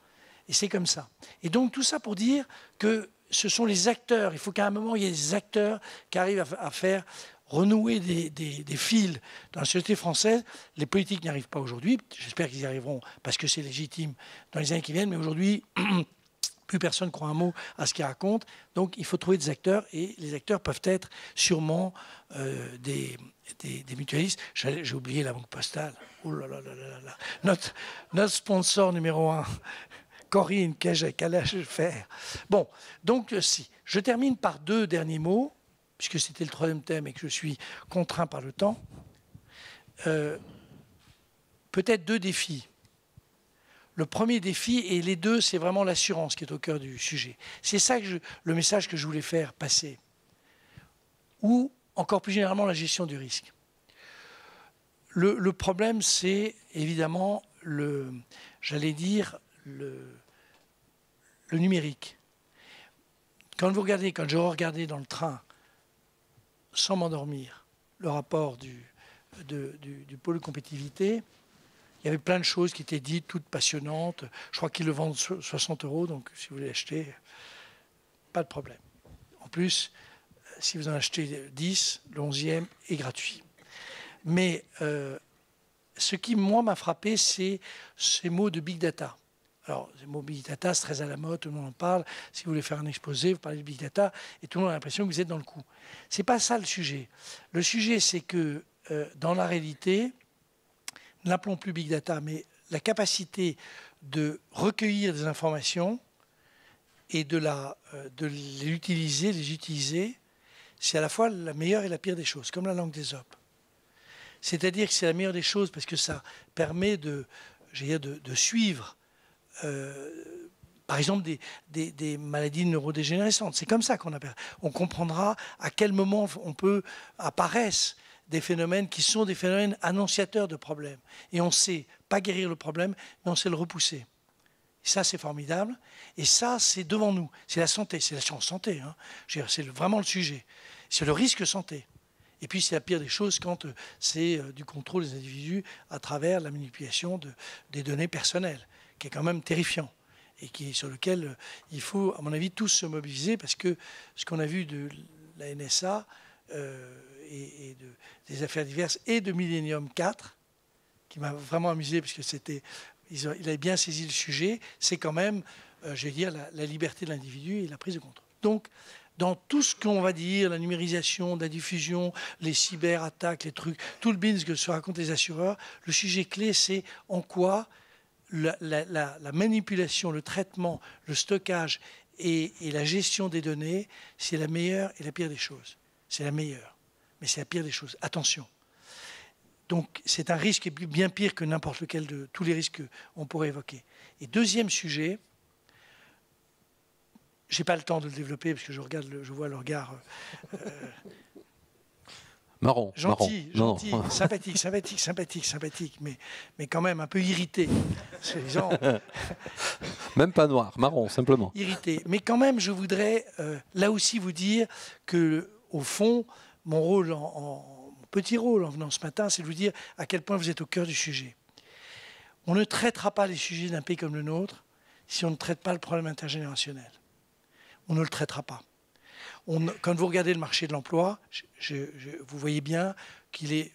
Et c'est comme ça. Et donc tout ça pour dire que ce sont les acteurs, il faut qu'à un moment, il y ait des acteurs qui arrivent à, faire renouer des, des, des, fils dans la société française. Les politiques n'y arrivent pas aujourd'hui, j'espère qu'ils y arriveront parce que c'est légitime dans les années qui viennent, mais aujourd'hui... plus personne croit un mot à ce qu'il raconte. Donc il faut trouver des acteurs et les acteurs peuvent être sûrement euh, des, mutualistes. J'ai oublié la banque postale. Oh là Notre, sponsor numéro un, Corinne qu'allais-je faire. Bon, donc euh, si. Je termine par deux derniers mots, puisque c'était le troisième thème et que je suis contraint par le temps. Euh, peut-être deux défis le premier défi, et les deux, c'est vraiment l'assurance qui est au cœur du sujet. C'est ça le message que je voulais faire passer. Ou encore plus généralement la gestion du risque. Le, problème, c'est évidemment le, j'allais dire, le, numérique. Quand vous regardez, quand je regardais dans le train, sans m'endormir, le rapport du, de, du, du pôle compétitivité, il y avait plein de choses qui étaient dites, toutes passionnantes. Je crois qu'ils le vendent 60 euros, donc si vous voulez acheter, pas de problème. En plus, euh, si vous en achetez 10, l'onzième 11 est gratuit. Mais euh, ce qui, moi, m'a frappé, c'est ces mots de big data. Alors, ces mots big data, c'est très à la mode, tout le monde en parle. Si vous voulez faire un exposé, vous parlez de big data, et tout le monde a l'impression que vous êtes dans le coup. Ce n'est pas ça le sujet. Le sujet, c'est que euh, dans la réalité, n'appelons plus big data, mais la capacité de recueillir des informations et de, la, euh, de les utiliser, les utiliser, c'est à la fois la meilleure et la pire des choses, comme la langue des op. C'est-à-dire que c'est la meilleure des choses parce que ça permet de, suivre, euh, par exemple, des, maladies neurodégénérescentes. C'est comme ça qu'on appelle. On comprendra à quel moment on peut apparaître, des phénomènes qui sont des phénomènes annonciateurs de problèmes. Et on sait pas guérir le problème, mais on sait le repousser. Et ça, c'est formidable. Et ça, c'est devant nous. C'est la santé, c'est la science santé. Hein. C'est vraiment le sujet. C'est le risque santé. Et puis, c'est la pire des choses quand euh, c'est euh, du contrôle des individus à travers la manipulation de, des données personnelles, qui est quand même terrifiant et qui, sur lequel euh, il faut, à mon avis, tous se mobiliser parce que ce qu'on a vu de la NSA, euh, et, de, des affaires diverses et de Millennium 4, qui m'a vraiment amusé parce que c'était, il avait bien saisi le sujet, c'est quand même, euh, je vais dire, la, liberté de l'individu et la prise de contrôle. Donc, dans tout ce qu'on va dire, la numérisation, la diffusion, les cyberattaques, les trucs, tout le bins que se racontent les assureurs, le sujet clé, c'est en quoi la, manipulation, le traitement, le stockage et la gestion des données, c'est la meilleure et la pire des choses. C'est la meilleure, mais c'est la pire des choses. Attention. Donc c'est un risque bien pire que n'importe lequel de tous les risques qu'on pourrait évoquer. Et deuxième sujet, j'ai pas le temps de le développer parce que je regarde, je vois le regard. Euh, euh, marron, gentil, gentil, sympathique, sympathique, sympathique, sympathique, mais, mais quand même un peu irrité. même pas noir, marron, simplement. Irrité. Mais quand même, je voudrais euh, là aussi vous dire que au fond, mon rôle, en, mon petit rôle en venant ce matin, c'est de vous dire à quel point vous êtes au cœur du sujet. On ne traitera pas les sujets d'un pays comme le nôtre si on ne traite pas le problème intergénérationnel. On ne le traitera pas. quand vous regardez le marché de l'emploi, vous voyez bien qu'il est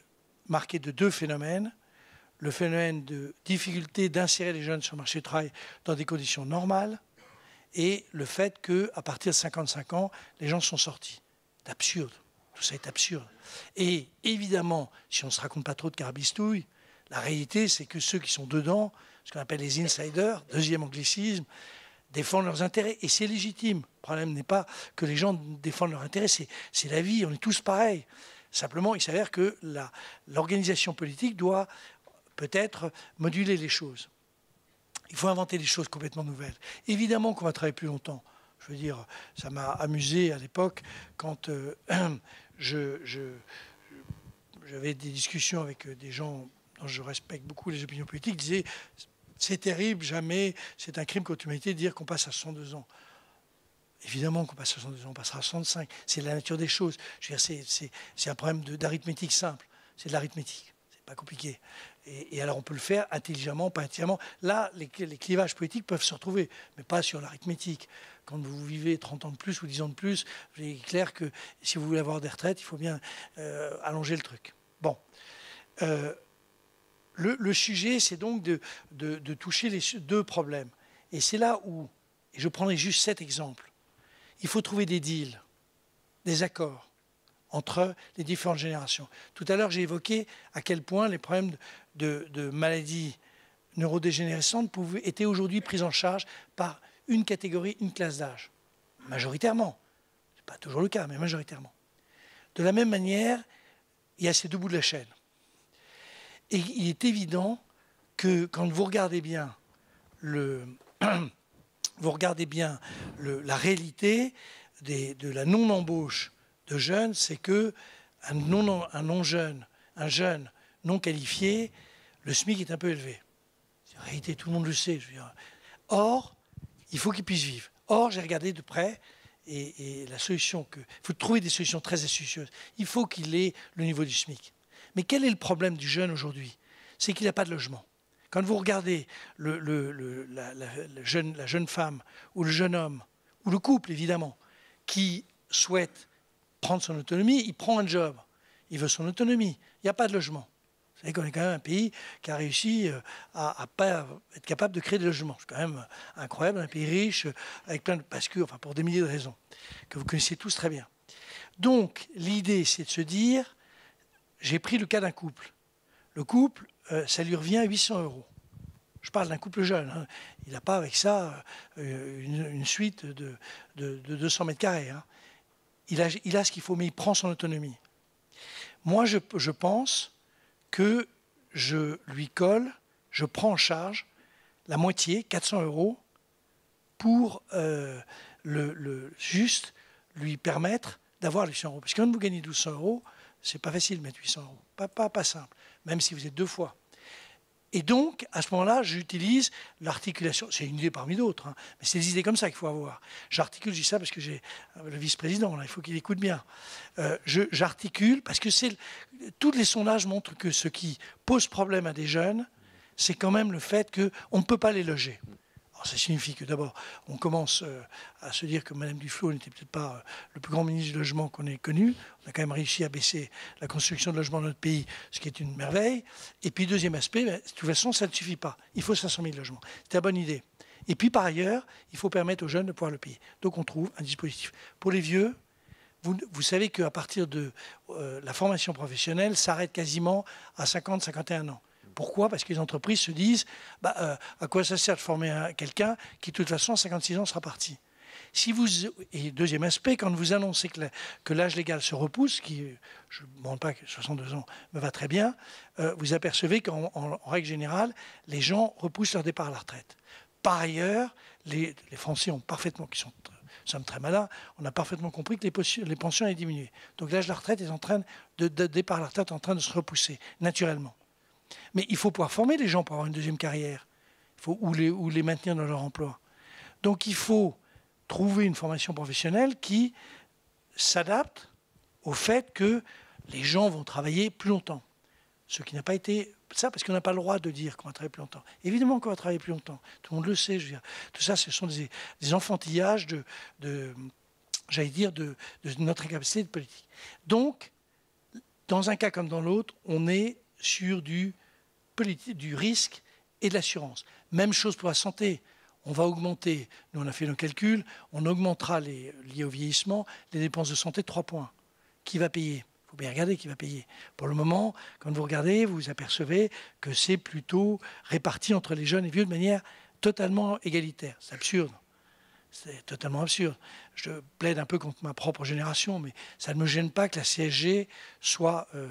marqué de deux phénomènes. Le phénomène de difficulté d'insérer les jeunes sur le marché du travail dans des conditions normales et le fait qu'à partir de 55 ans, les gens sont sortis absurde. Tout ça est absurde. Et évidemment, si on ne se raconte pas trop de carabistouilles, la réalité, c'est que ceux qui sont dedans, ce qu'on appelle les insiders, deuxième anglicisme, défendent leurs intérêts. Et c'est légitime. Le problème n'est pas que les gens défendent leurs intérêts, c'est la vie, on est tous pareils. Simplement, il s'avère que l'organisation politique doit peut-être moduler les choses. Il faut inventer des choses complètement nouvelles. Évidemment qu'on va travailler plus longtemps. Je veux dire, ça m'a amusé à l'époque quand euh, j'avais des discussions avec euh, des gens dont je respecte beaucoup les opinions politiques, disaient c'est terrible, jamais, c'est un crime contre l'humanité de dire qu'on passe à 102 ans. Évidemment qu'on passe à 102 ans, on passera à 65. C'est la nature des choses. C'est un problème d'arithmétique simple. C'est de l'arithmétique. C'est pas compliqué. Et, alors on peut le faire intelligemment, pas intelligemment. Là, les clivages politiques peuvent se retrouver, mais pas sur l'arithmétique quand vous vivez 30 ans de plus ou 10 ans de plus, il est clair que si vous voulez avoir des retraites, il faut bien euh, allonger le truc. Bon. Euh, le, sujet, c'est donc de, toucher les deux problèmes. Et c'est là où, et je prendrai juste cet exemple, il faut trouver des deals, des accords entre les différentes générations. Tout à l'heure, j'ai évoqué à quel point les problèmes de, maladies neurodégénérescentes étaient aujourd'hui pris en charge par une catégorie, une classe d'âge. Majoritairement. Ce n'est pas toujours le cas, mais majoritairement. De la même manière, il y a ces deux bouts de la chaîne. Et il est évident que quand vous regardez bien le, vous regardez bien la réalité de la non-embauche de jeunes, c'est que un non, un non jeune, un jeune non qualifié, le SMIC est un peu élevé. En réalité, tout le monde le sait. Or, il faut qu'il puisse vivre. Or, j'ai regardé de près et, la solution que. Il faut trouver des solutions très astucieuses. Il faut qu'il ait le niveau du SMIC. Mais quel est le problème du jeune aujourd'hui C'est qu'il n'a pas de logement. Quand vous regardez la, jeune, la jeune femme ou le jeune homme, ou le couple évidemment, qui souhaite prendre son autonomie, il prend un job. Il veut son autonomie. Il n'y a pas de logement est quand même un pays qui a réussi euh, à, pas être capable de créer des logements. C'est quand même incroyable, un pays riche, euh, avec plein de. enfin, pour des milliers de raisons, que vous connaissez tous très bien. Donc, l'idée, c'est de se dire j'ai pris le cas d'un couple. Le couple, euh, ça lui revient à 800 euros. Je parle d'un couple jeune. Hein. Il n'a pas avec ça une, suite de, 200 mètres carrés. Hein. Il, a, ce qu'il faut, mais il prend son autonomie. Moi, je pense que je lui colle, je prends en charge la moitié, 400 euros, pour euh, le, juste lui permettre d'avoir 800 euros. Parce que quand vous gagnez 1200 euros, c'est pas facile de mettre 800 euros. Pas, pas, pas simple, même si vous êtes deux fois. Et donc, à ce moment-là, j'utilise l'articulation. C'est une idée parmi d'autres, hein, mais c'est des idées comme ça qu'il faut avoir. J'articule, je dis ça parce que j'ai euh, le vice-président, il faut qu'il écoute bien. Euh, j'articule parce que c'est tous les sondages montrent que ce qui pose problème à des jeunes, c'est quand même le fait qu'on ne peut pas les loger ça signifie que d'abord, on commence euh, à se dire que Madame Duflo n'était peut-être pas euh, le plus grand ministre du logement qu'on ait connu. On a quand même réussi à baisser la construction de logements dans notre pays, ce qui est une merveille. Et puis, deuxième aspect, ben, de toute façon, ça ne suffit pas. Il faut 500 000 logements. C'est la bonne idée. Et puis, par ailleurs, il faut permettre aux jeunes de pouvoir le payer. Donc, on trouve un dispositif. Pour les vieux, vous, savez qu'à partir de euh, la formation professionnelle s'arrête quasiment à 50-51 ans. Pourquoi Parce que les entreprises se disent bah, euh, à quoi ça sert de former quelqu'un qui, de toute façon, à 56 ans, sera parti si vous, et deuxième aspect, quand vous annoncez que, l'âge légal se repousse, qui, je ne demande pas que 62 ans me va très bien, euh, vous apercevez qu'en règle générale, les gens repoussent leur départ à la retraite. Par ailleurs, les, Français ont parfaitement, qui sont, sommes très malins, on a parfaitement compris que les, pensions allaient diminuer. Donc l'âge de la retraite est en train de, de, départ à la retraite est en train de se repousser naturellement. Mais il faut pouvoir former les gens pour avoir une deuxième carrière faut, ou, les, maintenir dans leur emploi. Donc il faut trouver une formation professionnelle qui s'adapte au fait que les gens vont travailler plus longtemps. Ce qui n'a pas été ça, parce qu'on n'a pas le droit de dire qu'on va travailler plus longtemps. Évidemment qu'on va travailler plus longtemps. Tout le monde le sait. Je veux dire. Tout ça, ce sont des, enfantillages de, j'allais dire, de, notre incapacité de politique. Donc, dans un cas comme dans l'autre, on est sur du du risque et de l'assurance. Même chose pour la santé. On va augmenter, nous on a fait nos calculs, on augmentera les, liés au vieillissement les dépenses de santé de 3 points. Qui va payer Il faut bien regarder qui va payer. Pour le moment, quand vous regardez, vous apercevez que c'est plutôt réparti entre les jeunes et les vieux de manière totalement égalitaire. C'est absurde. C'est totalement absurde. Je plaide un peu contre ma propre génération, mais ça ne me gêne pas que la CSG soit euh,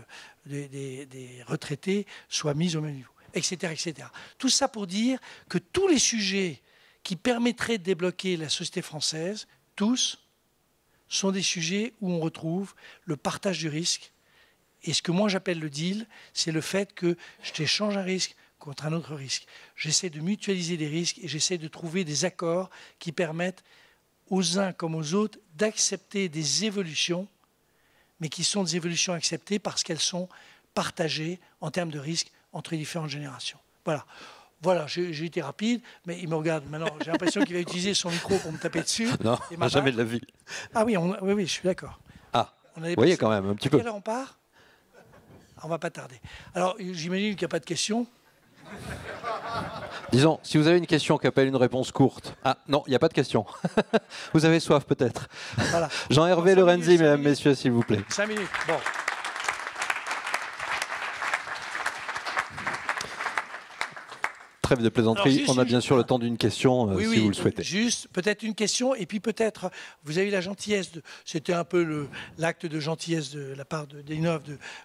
des, retraités soient mis au même niveau, etc., etc. Tout ça pour dire que tous les sujets qui permettraient de débloquer la société française, tous, sont des sujets où on retrouve le partage du risque. Et ce que moi j'appelle le deal, c'est le fait que je t'échange un risque contre un autre risque. J'essaie de mutualiser des risques et j'essaie de trouver des accords qui permettent aux uns comme aux autres d'accepter des évolutions mais qui sont des évolutions acceptées parce qu'elles sont partagées en termes de risque entre les différentes générations. Voilà. Voilà, j'ai été rapide, mais il me regarde maintenant. J'ai l'impression qu'il va utiliser son micro pour me taper dessus. Non, jamais de la vie. Ah oui, oui, je suis d'accord. Ah, vous voyez quand même, un petit peu. on part ah, On va pas tarder. Alors, j'imagine qu'il n'y a pas de questions. Disons, si vous avez une question qui appelle une réponse courte. Ah non, il n'y a pas de question. vous avez soif peut-être. Jean-Hervé Lorenzi, mesdames, messieurs, s'il vous plaît. Cinq minutes. Bon. de plaisanterie. On a bien sûr le temps d'une question, euh, si vous le souhaitez. Juste, peut-être une question, et puis peut-être, vous avez eu la gentillesse, de, c'était un peu l'acte de gentillesse de la part de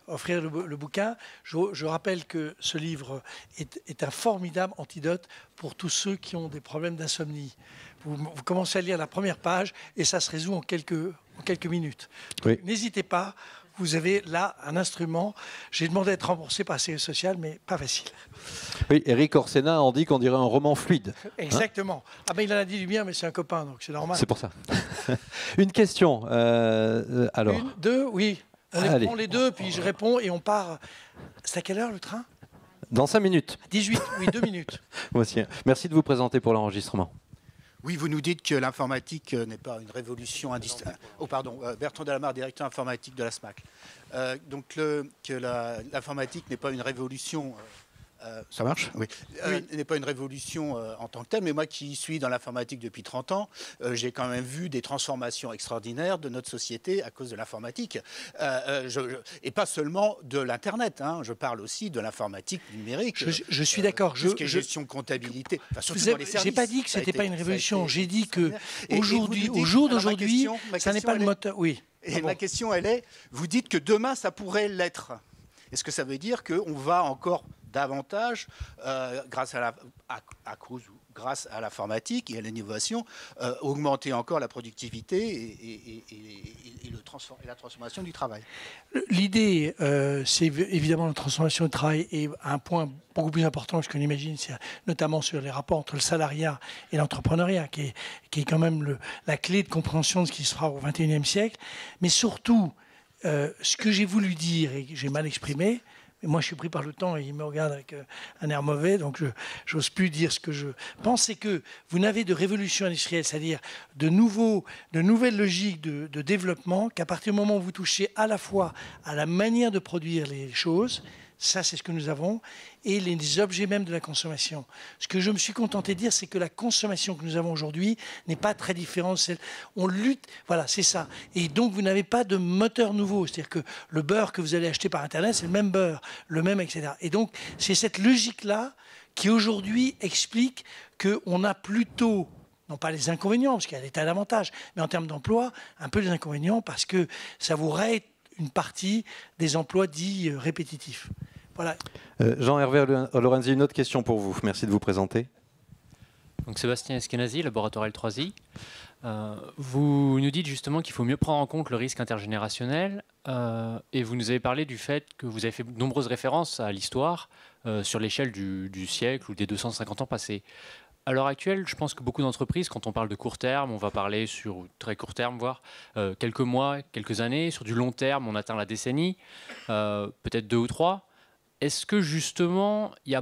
d'offrir de le, le, bouquin. Je, rappelle que ce livre est, un formidable antidote pour tous ceux qui ont des problèmes d'insomnie. Vous, commencez à lire la première page et ça se résout en quelques, en quelques minutes. N'hésitez pas, vous avez là un instrument. J'ai demandé à être remboursé par la sécurité sociale, mais pas facile. Oui, Eric Orsena en dit qu'on dirait un roman fluide. Hein. Exactement. ah ben il en a dit du bien, mais c'est un copain, donc c'est normal. C'est pour ça. Une question. Euh, alors. Une, deux, oui. On les les deux, puis je réponds et on part. C'est à quelle heure le train Dans cinq minutes. 18, oui, deux minutes. Merci de vous présenter pour l'enregistrement. Oui, vous nous dites que l'informatique euh, n'est pas une révolution euh, Oh, pardon, euh, Bertrand Delamar, directeur informatique de la SMAC. donc, que l'informatique n'est pas une révolution euh, ça marche Oui. Euh, n'est pas une révolution euh, en tant que telle, mais moi qui suis dans l'informatique depuis 30 ans, j'ai quand même vu des transformations extraordinaires de notre société à cause de l'informatique. et pas seulement de l'Internet. Hein. je parle aussi de l'informatique numérique. Je, suis d'accord. Je, gestion comptabilité. Je j'ai pas dit que c'était pas une révolution. J'ai dit que aujourd'hui, au jour d'aujourd'hui, ça n'est pas le moteur. Oui. Et la ma question, elle est vous dites que demain, ça pourrait l'être. Est-ce que ça veut dire qu'on va encore davantage, euh, grâce à la, à, cause, grâce à l'informatique et à l'innovation, euh, augmenter encore la productivité et, le la transformation du travail. L'idée, euh, c'est évidemment la transformation du travail et un point beaucoup plus important que ce qu'on imagine, c'est notamment sur les rapports entre le salariat et l'entrepreneuriat, qui est, qui est quand même le, la clé de compréhension de ce qui sera fera au XXIe siècle. Mais surtout, ce que j'ai voulu dire et que j'ai mal exprimé, mais moi, je suis pris par le temps et il me regarde avec euh, un air mauvais, donc je n'ose plus dire ce que je pense. C'est que vous n'avez de révolution industrielle, c'est-à-dire de, de nouvelles logiques de développement, qu'à partir du moment où vous touchez à la fois à la manière de produire les choses, ça, c'est ce que nous avons. Et les objets même de la consommation. Ce que je me suis contenté de dire, c'est que la consommation que nous avons aujourd'hui n'est pas très différente. On lutte, voilà, c'est ça. Et donc, vous n'avez pas de moteur nouveau. C'est-à-dire que le beurre que vous allez acheter par Internet, c'est le même beurre, le même, etc. Et donc, c'est cette logique-là qui aujourd'hui explique qu'on a plutôt non pas les inconvénients, parce qu'il y a des tas d'avantages, mais en termes d'emploi, un peu les inconvénients, parce que ça vous règle une partie des emplois dits euh, répétitifs. Voilà. Euh, Jean-Hervé Lorenzi, une autre question pour vous. Merci de vous présenter. Donc Sébastien Eskenazi, laboratoire L3I. Euh, vous nous dites justement qu'il faut mieux prendre en compte le risque intergénérationnel et vous nous avez parlé du fait que vous avez fait de nombreuses références à l'histoire sur l'échelle du, du, siècle ou des 250 ans passés à l'heure actuelle, je pense que beaucoup d'entreprises, quand on parle de court terme, on va parler sur très court terme, voire euh, quelques mois, quelques années. Sur du long terme, on atteint la décennie, euh, peut-être deux ou trois. Est-ce que justement, il ne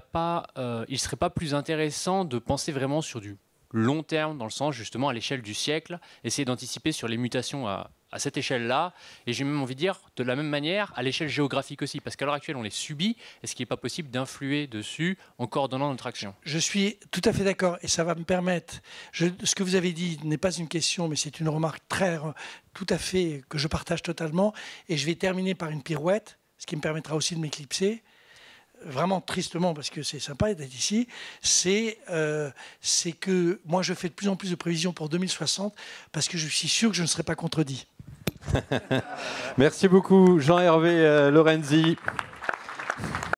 euh, serait pas plus intéressant de penser vraiment sur du long terme, dans le sens justement à l'échelle du siècle, essayer d'anticiper sur les mutations à à cette échelle-là. Et j'ai même envie de dire, de la même manière, à l'échelle géographique aussi, parce qu'à l'heure actuelle, on les subit. Est-ce qu'il n'est pas possible d'influer dessus en coordonnant notre action Je suis tout à fait d'accord, et ça va me permettre. ce que vous avez dit n'est pas une question, mais c'est une remarque très, tout à fait, que je partage totalement. Et je vais terminer par une pirouette, ce qui me permettra aussi de m'éclipser vraiment tristement, parce que c'est sympa d'être ici, c'est euh, que moi je fais de plus en plus de prévisions pour 2060, parce que je suis sûr que je ne serai pas contredit. Merci beaucoup, Jean-Hervé euh, Lorenzi.